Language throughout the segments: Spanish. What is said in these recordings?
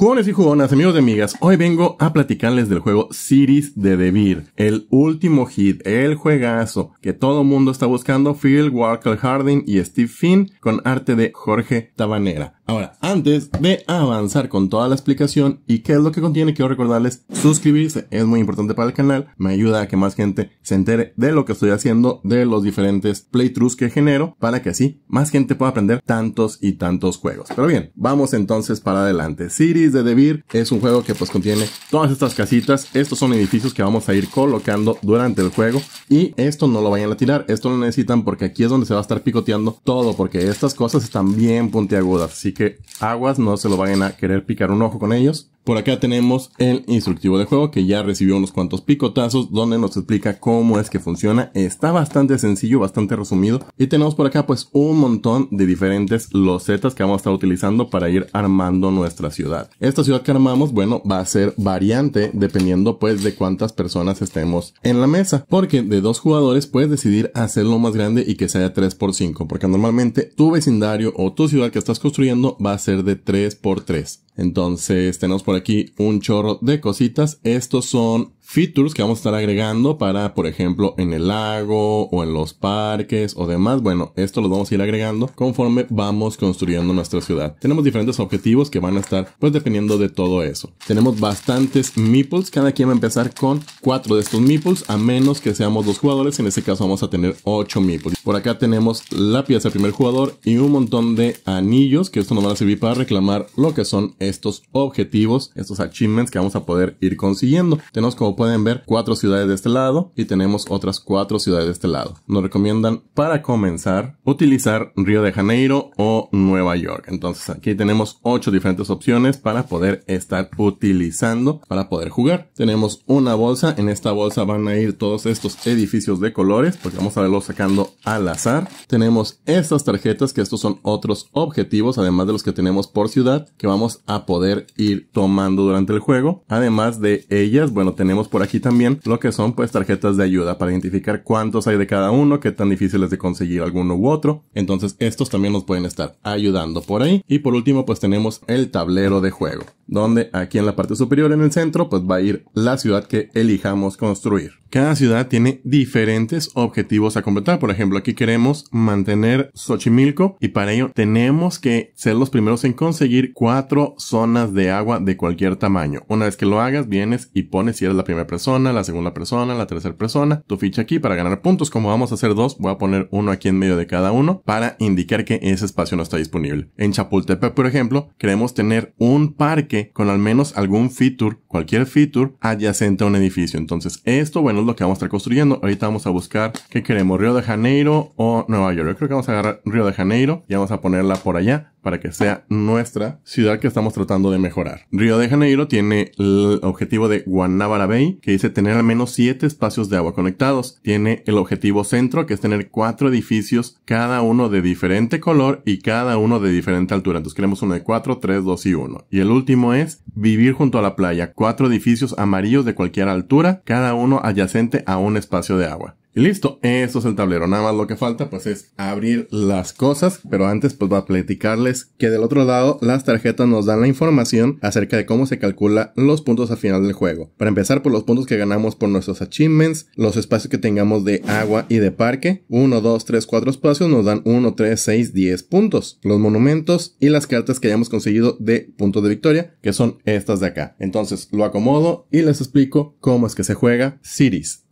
Jugones y jugonas, amigos y amigas, hoy vengo a platicarles del juego Cities de Devir, el último hit, el juegazo que todo mundo está buscando, Phil Walker Harding y Steve Finn con arte de Jorge Tabanera. Ahora, antes de avanzar con toda la explicación y qué es lo que contiene, quiero recordarles suscribirse, es muy importante para el canal, me ayuda a que más gente se entere de lo que estoy haciendo, de los diferentes playthroughs que genero, para que así más gente pueda aprender tantos y tantos juegos. Pero bien, vamos entonces para adelante. Cities de Devir es un juego que pues contiene todas estas casitas, estos son edificios que vamos a ir colocando durante el juego y esto no lo vayan a tirar, esto lo necesitan porque aquí es donde se va a estar picoteando todo, porque estas cosas están bien puntiagudas, así que que aguas, no se lo vayan a querer picar un ojo con ellos. Por acá tenemos el instructivo de juego que ya recibió unos cuantos picotazos donde nos explica cómo es que funciona. Está bastante sencillo, bastante resumido. Y tenemos por acá pues un montón de diferentes losetas que vamos a estar utilizando para ir armando nuestra ciudad. Esta ciudad que armamos, bueno, va a ser variante dependiendo pues de cuántas personas estemos en la mesa. Porque de dos jugadores puedes decidir hacerlo más grande y que sea 3x5. Porque normalmente tu vecindario o tu ciudad que estás construyendo va a ser de 3x3. Entonces tenemos por por aquí un chorro de cositas. Estos son features que vamos a estar agregando para, por ejemplo, en el lago o en los parques o demás. Bueno, esto lo vamos a ir agregando conforme vamos construyendo nuestra ciudad. Tenemos diferentes objetivos que van a estar pues dependiendo de todo eso. Tenemos bastantes meeples. Cada quien va a empezar con cuatro de estos meeples a menos que seamos dos jugadores. En este caso vamos a tener ocho meeples. Por acá tenemos la pieza del primer jugador y un montón de anillos que esto nos va a servir para reclamar lo que son estos objetivos, estos achievements que vamos a poder ir consiguiendo. Tenemos como pueden ver, cuatro ciudades de este lado y tenemos otras cuatro ciudades de este lado. Nos recomiendan para comenzar utilizar Río de Janeiro o Nueva York. Entonces aquí tenemos ocho diferentes opciones para poder estar utilizando para poder jugar. Tenemos una bolsa. En esta bolsa van a ir todos estos edificios de colores porque vamos a verlos sacando al azar. Tenemos estas tarjetas que estos son otros objetivos además de los que tenemos por ciudad que vamos a poder ir tomando durante el juego. Además de ellas, bueno, tenemos por aquí también lo que son pues tarjetas de ayuda para identificar cuántos hay de cada uno, qué tan difíciles de conseguir alguno u otro. Entonces estos también nos pueden estar ayudando por ahí. Y por último pues tenemos el tablero de juego, donde aquí en la parte superior en el centro pues va a ir la ciudad que elijamos construir. Cada ciudad tiene diferentes objetivos a completar. Por ejemplo, aquí queremos mantener Xochimilco y para ello tenemos que ser los primeros en conseguir cuatro zonas de agua de cualquier tamaño. Una vez que lo hagas, vienes y pones si eres la primera persona, la segunda persona, la tercera persona, tu ficha aquí para ganar puntos. Como vamos a hacer dos, voy a poner uno aquí en medio de cada uno para indicar que ese espacio no está disponible. En Chapultepec, por ejemplo, queremos tener un parque con al menos algún feature, cualquier feature, adyacente a un edificio. Entonces, esto, bueno, lo que vamos a estar construyendo. Ahorita vamos a buscar qué queremos, Río de Janeiro o Nueva York. Yo creo que vamos a agarrar Río de Janeiro y vamos a ponerla por allá para que sea nuestra ciudad que estamos tratando de mejorar. Río de Janeiro tiene el objetivo de Guanabara Bay, que dice tener al menos siete espacios de agua conectados. Tiene el objetivo centro, que es tener cuatro edificios, cada uno de diferente color y cada uno de diferente altura. Entonces queremos uno de 4, 3, 2 y 1. Y el último es vivir junto a la playa, Cuatro edificios amarillos de cualquier altura, cada uno adyacente a un espacio de agua. Y listo, eso es el tablero. Nada más lo que falta pues es abrir las cosas, pero antes pues va a platicarles que del otro lado las tarjetas nos dan la información acerca de cómo se calcula los puntos al final del juego. Para empezar por pues, los puntos que ganamos por nuestros achievements, los espacios que tengamos de agua y de parque, 1, 2, 3, 4 espacios nos dan 1, 3, 6, 10 puntos. Los monumentos y las cartas que hayamos conseguido de puntos de victoria, que son estas de acá. Entonces lo acomodo y les explico cómo es que se juega Cities.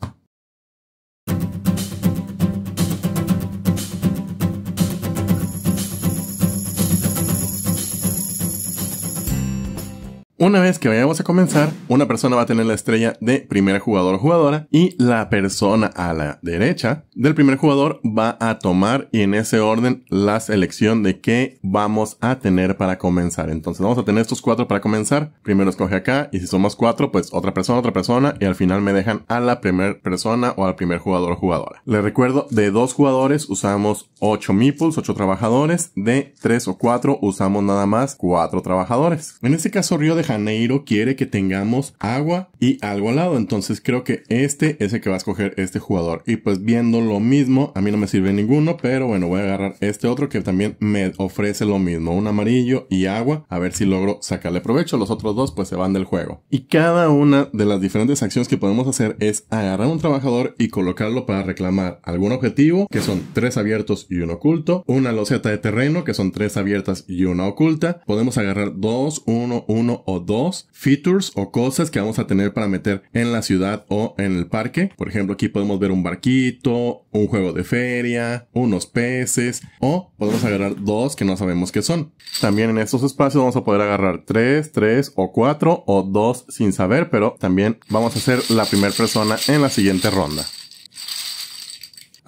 Una vez que vayamos a comenzar, una persona va a tener la estrella de primer jugador o jugadora y la persona a la derecha del primer jugador va a tomar y en ese orden la selección de qué vamos a tener para comenzar. Entonces vamos a tener estos cuatro para comenzar. Primero escoge acá y si somos cuatro, pues otra persona, otra persona y al final me dejan a la primer persona o al primer jugador o jugadora. Les recuerdo, de dos jugadores usamos ocho meeples, ocho trabajadores. De tres o cuatro usamos nada más cuatro trabajadores. En este caso, Río de Janeiro quiere que tengamos agua y algo al lado. Entonces creo que este es el que va a escoger este jugador. Y pues viendo lo mismo, a mí no me sirve ninguno, pero bueno, voy a agarrar este otro que también me ofrece lo mismo. Un amarillo y agua, a ver si logro sacarle provecho. Los otros dos pues se van del juego. Y cada una de las diferentes acciones que podemos hacer es agarrar un trabajador y colocarlo para reclamar algún objetivo, que son tres abiertos y uno oculto, una loseta de terreno, que son tres abiertas y una oculta. Podemos agarrar dos, uno, uno o dos features o cosas que vamos a tener para meter en la ciudad o en el parque. Por ejemplo, aquí podemos ver un barquito, un juego de feria, unos peces o podemos agarrar dos que no sabemos qué son. También en estos espacios vamos a poder agarrar tres, tres o cuatro o dos sin saber, pero también vamos a ser la primera persona en la siguiente ronda.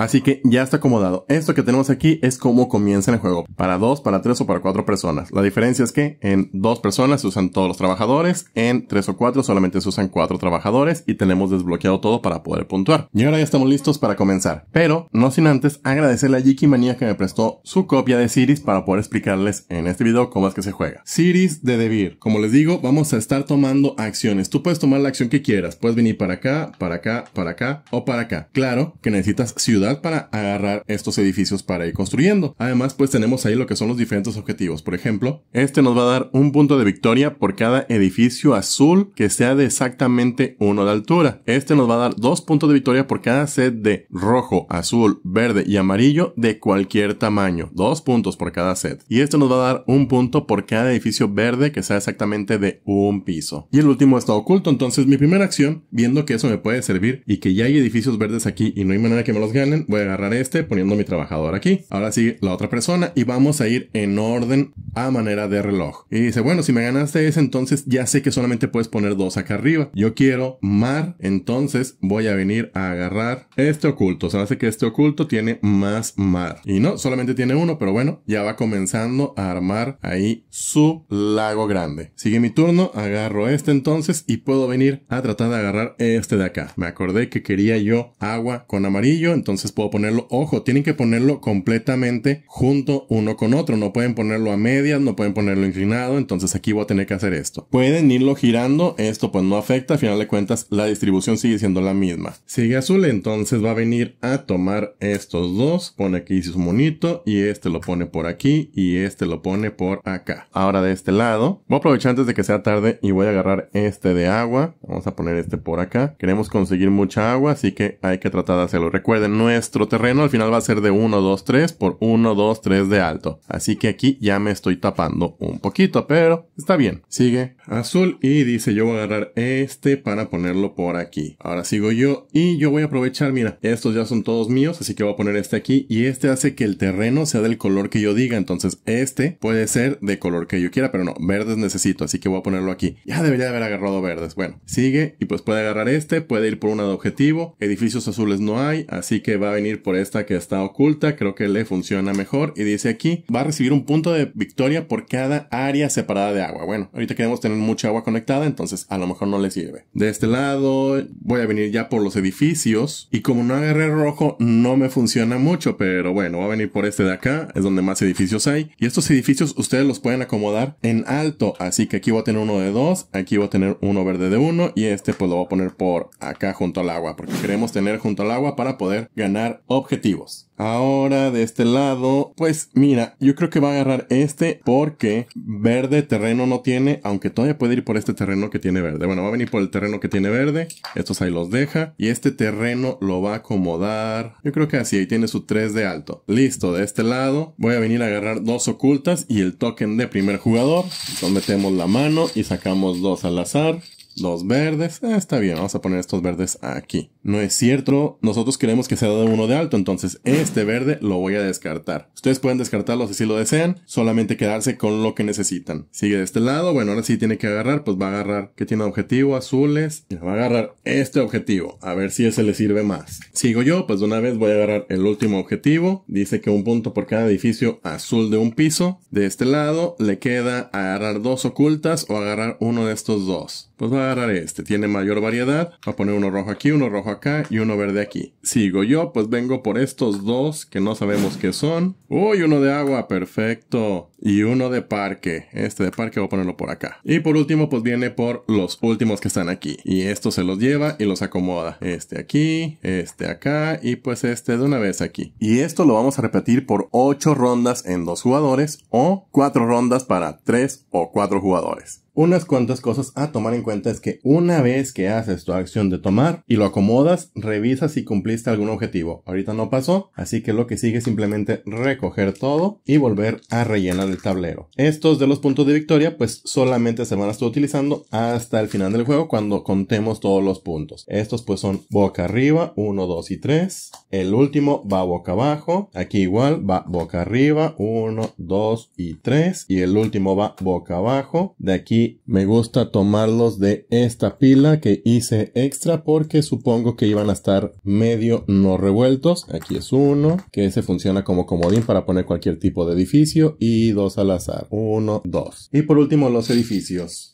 Así que ya está acomodado. Esto que tenemos aquí es cómo comienza el juego. Para dos, para tres o para cuatro personas. La diferencia es que en dos personas se usan todos los trabajadores, en tres o cuatro solamente se usan cuatro trabajadores y tenemos desbloqueado todo para poder puntuar. Y ahora ya estamos listos para comenzar. Pero no sin antes agradecerle a Jiki Manía que me prestó su copia de Siris para poder explicarles en este video cómo es que se juega. Siris de Devir. Como les digo, vamos a estar tomando acciones. Tú puedes tomar la acción que quieras. Puedes venir para acá, para acá, para acá o para acá. Claro que necesitas ciudad para agarrar estos edificios para ir construyendo. Además, pues tenemos ahí lo que son los diferentes objetivos. Por ejemplo, este nos va a dar un punto de victoria por cada edificio azul que sea de exactamente uno de altura. Este nos va a dar dos puntos de victoria por cada set de rojo, azul, verde y amarillo de cualquier tamaño. Dos puntos por cada set. Y este nos va a dar un punto por cada edificio verde que sea exactamente de un piso. Y el último está oculto. Entonces mi primera acción, viendo que eso me puede servir y que ya hay edificios verdes aquí y no hay manera que me los ganen, Voy a agarrar este poniendo mi trabajador aquí. Ahora sigue la otra persona y vamos a ir en orden a manera de reloj. Y dice, bueno, si me ganaste ese, entonces ya sé que solamente puedes poner dos acá arriba. Yo quiero mar, entonces voy a venir a agarrar este oculto. O sea, hace que este oculto tiene más mar. Y no, solamente tiene uno, pero bueno, ya va comenzando a armar ahí su lago grande. Sigue mi turno, agarro este entonces y puedo venir a tratar de agarrar este de acá. Me acordé que quería yo agua con amarillo, entonces puedo ponerlo, ojo, tienen que ponerlo completamente junto uno con otro, no pueden ponerlo a medias, no pueden ponerlo inclinado, entonces aquí voy a tener que hacer esto. Pueden irlo girando, esto pues no afecta, al final de cuentas la distribución sigue siendo la misma. Sigue azul, entonces va a venir a tomar estos dos, pone aquí su monito y este lo pone por aquí y este lo pone por acá. Ahora de este lado, voy a aprovechar antes de que sea tarde y voy a agarrar este de agua, vamos a poner este por acá. Queremos conseguir mucha agua, así que hay que tratar de hacerlo. Recuerden, no es nuestro terreno al final va a ser de 1, 2, 3 por 1, 2, 3 de alto. Así que aquí ya me estoy tapando un poquito, pero está bien. Sigue azul y dice yo voy a agarrar este para ponerlo por aquí. Ahora sigo yo y yo voy a aprovechar, mira, estos ya son todos míos, así que voy a poner este aquí y este hace que el terreno sea del color que yo diga. Entonces este puede ser de color que yo quiera, pero no, verdes necesito, así que voy a ponerlo aquí. Ya debería haber agarrado verdes. Bueno, sigue y pues puede agarrar este, puede ir por una de objetivo. Edificios azules no hay, así que va a venir por esta que está oculta. Creo que le funciona mejor. Y dice aquí, va a recibir un punto de victoria por cada área separada de agua. Bueno, ahorita queremos tener mucha agua conectada, entonces a lo mejor no le sirve. De este lado, voy a venir ya por los edificios. Y como no agarré rojo, no me funciona mucho, pero bueno, va a venir por este de acá. Es donde más edificios hay. Y estos edificios ustedes los pueden acomodar en alto. Así que aquí voy a tener uno de dos, aquí voy a tener uno verde de uno. Y este pues lo voy a poner por acá junto al agua, porque queremos tener junto al agua para poder ganar objetivos. Ahora de este lado, pues mira, yo creo que va a agarrar este porque verde terreno no tiene, aunque todavía puede ir por este terreno que tiene verde. Bueno, va a venir por el terreno que tiene verde, estos ahí los deja y este terreno lo va a acomodar. Yo creo que así, ahí tiene su 3 de alto. Listo, de este lado voy a venir a agarrar dos ocultas y el token de primer jugador. Entonces metemos la mano y sacamos dos al azar. Los verdes, eh, está bien, vamos a poner estos verdes aquí. No es cierto, nosotros queremos que sea de uno de alto, entonces este verde lo voy a descartar. Ustedes pueden descartarlo si lo desean, solamente quedarse con lo que necesitan. Sigue de este lado, bueno, ahora sí tiene que agarrar, pues va a agarrar que tiene objetivo, azules, va a agarrar este objetivo, a ver si ese le sirve más. Sigo yo, pues de una vez voy a agarrar el último objetivo, dice que un punto por cada edificio azul de un piso. De este lado le queda agarrar dos ocultas o agarrar uno de estos dos. Pues voy a agarrar este. Tiene mayor variedad. Voy a poner uno rojo aquí, uno rojo acá y uno verde aquí. Sigo yo, pues vengo por estos dos que no sabemos qué son. Uy, uno de agua. Perfecto y uno de parque. Este de parque voy a ponerlo por acá. Y por último, pues viene por los últimos que están aquí. Y esto se los lleva y los acomoda. Este aquí, este acá y pues este de una vez aquí. Y esto lo vamos a repetir por 8 rondas en 2 jugadores o 4 rondas para 3 o 4 jugadores. Unas cuantas cosas a tomar en cuenta es que una vez que haces tu acción de tomar y lo acomodas, revisas si cumpliste algún objetivo. Ahorita no pasó, así que lo que sigue es simplemente recoger todo y volver a rellenar el tablero. Estos de los puntos de victoria pues solamente se van a estar utilizando hasta el final del juego cuando contemos todos los puntos. Estos pues son boca arriba, 1, 2 y 3. El último va boca abajo. Aquí igual va boca arriba, 1, 2 y 3. Y el último va boca abajo. De aquí me gusta tomarlos de esta pila que hice extra porque supongo que iban a estar medio no revueltos. Aquí es uno que se funciona como comodín para poner cualquier tipo de edificio y al azar. 1, 2. Y por último los edificios.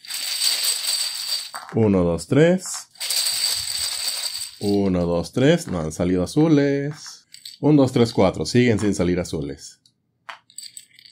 1, 2, 3. 1, 2, 3. No han salido azules. 1, 2, 3, 4. Siguen sin salir azules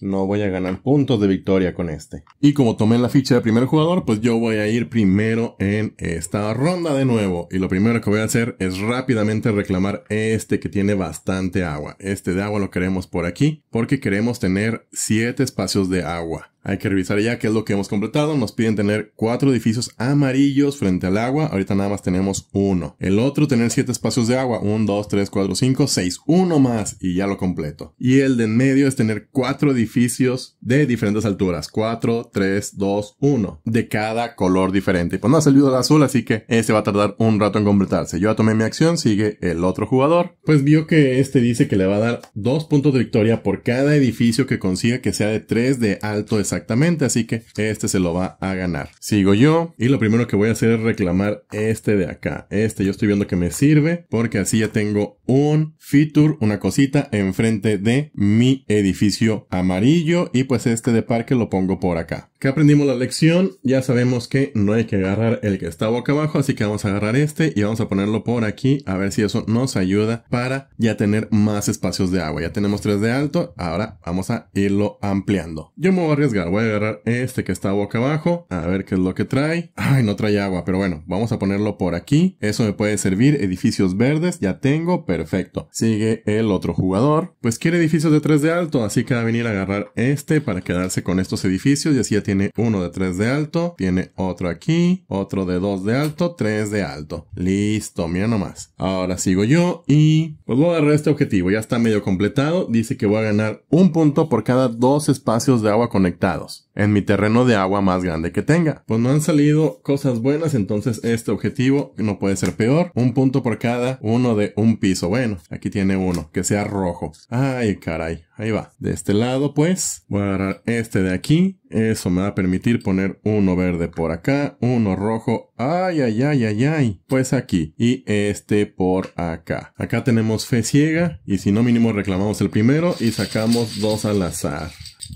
no voy a ganar puntos de victoria con este. Y como tomé la ficha de primer jugador, pues yo voy a ir primero en esta ronda de nuevo. Y lo primero que voy a hacer es rápidamente reclamar este que tiene bastante agua. Este de agua lo queremos por aquí porque queremos tener 7 espacios de agua. Hay que revisar ya qué es lo que hemos completado. Nos piden tener cuatro edificios amarillos frente al agua. Ahorita nada más tenemos uno. El otro, tener siete espacios de agua. Un, dos, tres, cuatro, cinco, seis. Uno más y ya lo completo. Y el de en medio es tener cuatro edificios de diferentes alturas. Cuatro, tres, dos, uno. De cada color diferente. Pues no ha salido el azul, así que este va a tardar un rato en completarse. Yo ya tomé mi acción, sigue el otro jugador. Pues vio que este dice que le va a dar dos puntos de victoria por cada edificio que consiga que sea de tres de alto exactamente, así que este se lo va a ganar. Sigo yo y lo primero que voy a hacer es reclamar este de acá. Este yo estoy viendo que me sirve porque así ya tengo un feature, una cosita enfrente de mi edificio amarillo y pues este de parque lo pongo por acá. Que aprendimos la lección, ya sabemos que no hay que agarrar el que está boca abajo, así que vamos a agarrar este y vamos a ponerlo por aquí a ver si eso nos ayuda para ya tener más espacios de agua. Ya tenemos tres de alto, ahora vamos a irlo ampliando. Yo me voy a arriesgar voy a agarrar este que está boca abajo. A ver qué es lo que trae. Ay, no trae agua, pero bueno, vamos a ponerlo por aquí. Eso me puede servir. Edificios verdes, ya tengo, perfecto. Sigue el otro jugador. Pues quiere edificios de 3 de alto, así que va a venir a agarrar este para quedarse con estos edificios. Y así ya tiene uno de 3 de alto, tiene otro aquí, otro de 2 de alto, 3 de alto. Listo, mira nomás. Ahora sigo yo y pues voy a agarrar este objetivo. Ya está medio completado. Dice que voy a ganar un punto por cada dos espacios de agua conectados en mi terreno de agua más grande que tenga. Pues no han salido cosas buenas, entonces este objetivo no puede ser peor. Un punto por cada uno de un piso. Bueno, aquí tiene uno, que sea rojo. Ay, caray. Ahí va. De este lado, pues, voy a agarrar este de aquí. Eso me va a permitir poner uno verde por acá, uno rojo. Ay, ay, ay, ay, ay. Pues aquí. Y este por acá. Acá tenemos fe ciega. Y si no mínimo reclamamos el primero y sacamos dos al azar.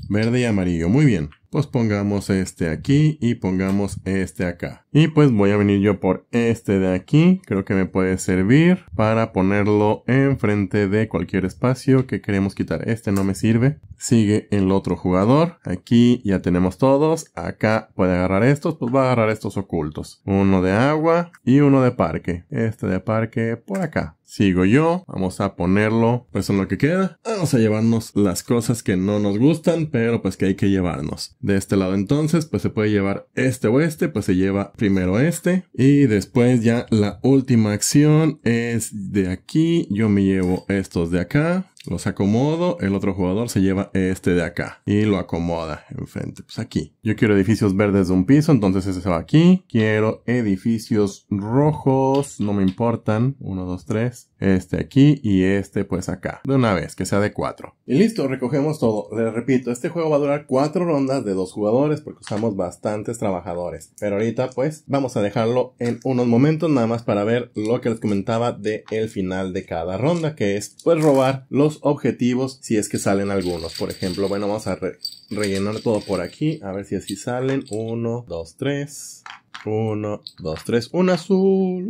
Verde y amarillo. Muy bien pues pongamos este aquí y pongamos este acá. Y pues voy a venir yo por este de aquí, creo que me puede servir para ponerlo enfrente de cualquier espacio que queremos quitar. Este no me sirve. Sigue el otro jugador, aquí ya tenemos todos, acá puede agarrar estos, pues va a agarrar estos ocultos. Uno de agua y uno de parque. Este de parque por acá. Sigo yo, vamos a ponerlo pues en lo que queda. Vamos a llevarnos las cosas que no nos gustan, pero pues que hay que llevarnos de este lado. Entonces, pues se puede llevar este o este, pues se lleva primero este. Y después ya la última acción es de aquí. Yo me llevo estos de acá. Los acomodo, el otro jugador se lleva este de acá y lo acomoda enfrente, pues aquí. Yo quiero edificios verdes de un piso, entonces ese se va aquí. Quiero edificios rojos, no me importan, uno, dos, tres este aquí y este pues acá, de una vez, que sea de cuatro Y listo, recogemos todo. Les repito, este juego va a durar cuatro rondas de dos jugadores porque usamos bastantes trabajadores. Pero ahorita pues vamos a dejarlo en unos momentos nada más para ver lo que les comentaba de el final de cada ronda, que es pues robar los objetivos si es que salen algunos. Por ejemplo, bueno, vamos a rellenar todo por aquí. A ver si así salen. 1, 2, 3. 1, 2, 3. Un azul.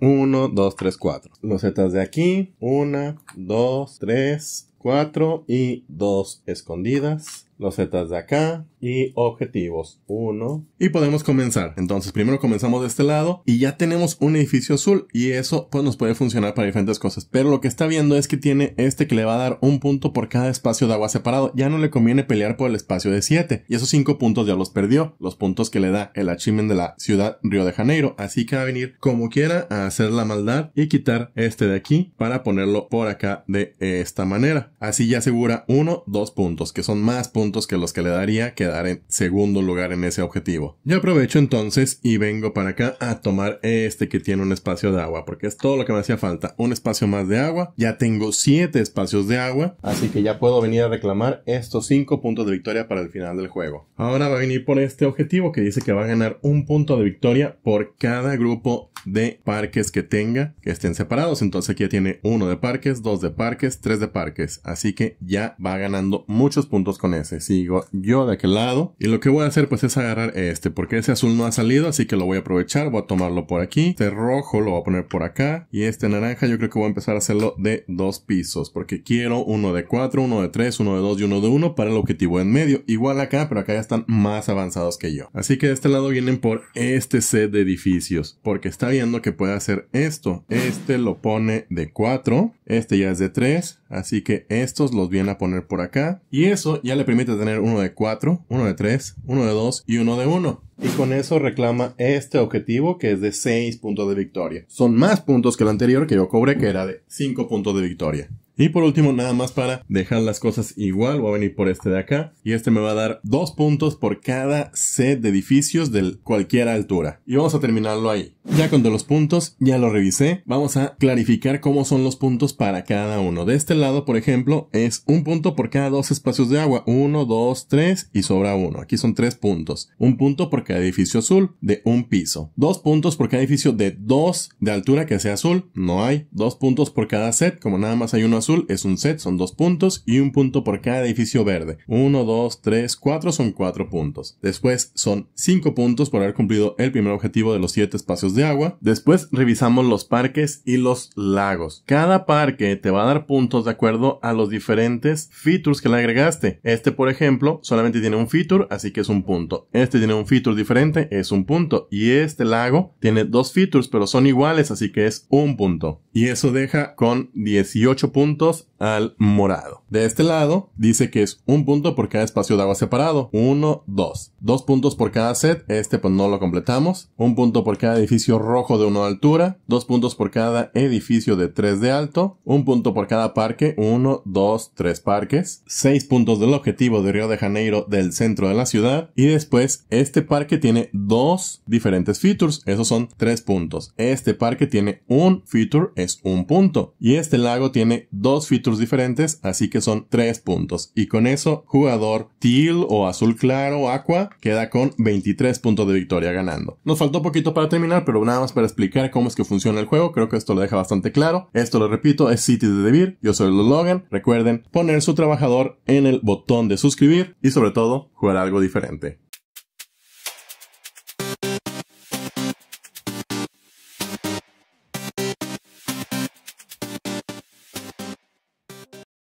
1, 2, 3, 4. Los de aquí. 1, 2, 3, 4 y 2 escondidas los zetas de acá y objetivos 1. Y podemos comenzar. Entonces, primero comenzamos de este lado y ya tenemos un edificio azul y eso pues nos puede funcionar para diferentes cosas. Pero lo que está viendo es que tiene este que le va a dar un punto por cada espacio de agua separado. Ya no le conviene pelear por el espacio de 7 y esos 5 puntos ya los perdió, los puntos que le da el achimen de la ciudad Río de Janeiro. Así que va a venir como quiera a hacer la maldad y quitar este de aquí para ponerlo por acá de esta manera. Así ya asegura 1, 2 puntos que son más puntos que los que le daría quedar en segundo lugar en ese objetivo. Yo aprovecho entonces y vengo para acá a tomar este que tiene un espacio de agua, porque es todo lo que me hacía falta, un espacio más de agua, ya tengo 7 espacios de agua, así que ya puedo venir a reclamar estos 5 puntos de victoria para el final del juego. Ahora va a venir por este objetivo que dice que va a ganar un punto de victoria por cada grupo de parques que tenga que estén separados, entonces aquí tiene uno de parques, dos de parques, tres de parques, así que ya va ganando muchos puntos con ese sigo yo de aquel lado. Y lo que voy a hacer pues es agarrar este, porque ese azul no ha salido, así que lo voy a aprovechar, voy a tomarlo por aquí. Este rojo lo voy a poner por acá. Y este naranja yo creo que voy a empezar a hacerlo de dos pisos, porque quiero uno de cuatro, uno de tres, uno de dos y uno de uno para el objetivo en medio. Igual acá, pero acá ya están más avanzados que yo. Así que de este lado vienen por este set de edificios, porque está viendo que puede hacer esto. Este lo pone de cuatro, este ya es de tres, así que estos los viene a poner por acá. Y eso ya le permite tener uno de 4, uno de 3, uno de 2 y uno de 1. Y con eso reclama este objetivo que es de 6 puntos de victoria. Son más puntos que el anterior que yo cobré que era de 5 puntos de victoria. Y por último, nada más para dejar las cosas igual, voy a venir por este de acá. Y este me va a dar dos puntos por cada set de edificios de cualquier altura. Y vamos a terminarlo ahí. Ya con los puntos, ya lo revisé. Vamos a clarificar cómo son los puntos para cada uno. De este lado, por ejemplo, es un punto por cada dos espacios de agua. Uno, dos, tres y sobra uno. Aquí son tres puntos. Un punto por cada edificio azul de un piso. Dos puntos por cada edificio de dos de altura que sea azul. No hay. Dos puntos por cada set. Como nada más hay uno azul es un set, son dos puntos, y un punto por cada edificio verde. 1, 2, 3, cuatro, son cuatro puntos. Después son cinco puntos por haber cumplido el primer objetivo de los siete espacios de agua. Después revisamos los parques y los lagos. Cada parque te va a dar puntos de acuerdo a los diferentes features que le agregaste. Este, por ejemplo, solamente tiene un feature, así que es un punto. Este tiene un feature diferente, es un punto. Y este lago tiene dos features, pero son iguales, así que es un punto. Y eso deja con 18 puntos juntos al morado. De este lado dice que es un punto por cada espacio de agua separado. Uno, dos. Dos puntos por cada set. Este pues no lo completamos. Un punto por cada edificio rojo de una altura. Dos puntos por cada edificio de tres de alto. Un punto por cada parque. Uno Dos Tres parques. Seis puntos del objetivo de Río de Janeiro del centro de la ciudad. Y después este parque tiene dos diferentes features. Esos son Tres puntos. Este parque tiene un feature es un punto. Y este lago tiene dos features diferentes, así que son 3 puntos. Y con eso, jugador teal o azul claro, o aqua, queda con 23 puntos de victoria ganando. Nos faltó poquito para terminar, pero nada más para explicar cómo es que funciona el juego, creo que esto lo deja bastante claro. Esto lo repito, es City de Debir, yo soy Logan, recuerden poner su trabajador en el botón de suscribir y sobre todo jugar algo diferente.